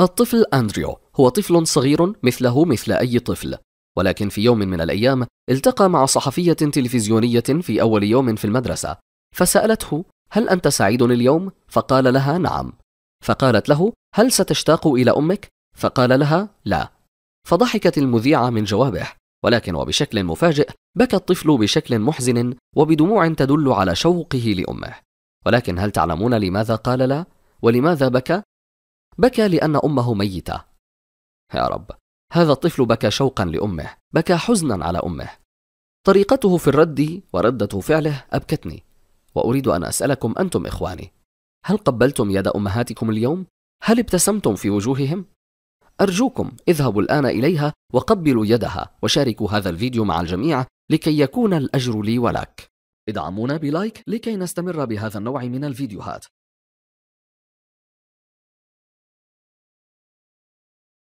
الطفل أندريو هو طفل صغير مثله مثل أي طفل ولكن في يوم من الأيام التقى مع صحفية تلفزيونية في أول يوم في المدرسة فسألته هل أنت سعيد اليوم؟ فقال لها نعم فقالت له هل ستشتاق إلى أمك؟ فقال لها لا فضحكت المذيعة من جوابه ولكن وبشكل مفاجئ بكى الطفل بشكل محزن وبدموع تدل على شوقه لأمه ولكن هل تعلمون لماذا قال لا؟ ولماذا بكى؟ بكى لأن أمه ميتة يا رب هذا الطفل بكى شوقا لأمه بكى حزنا على أمه طريقته في الرد وردة فعله أبكتني وأريد أن أسألكم أنتم إخواني هل قبلتم يد أمهاتكم اليوم؟ هل ابتسمتم في وجوههم؟ أرجوكم اذهبوا الآن إليها وقبلوا يدها وشاركوا هذا الفيديو مع الجميع لكي يكون الأجر لي ولك. ادعمونا بلايك لكي نستمر بهذا النوع من الفيديوهات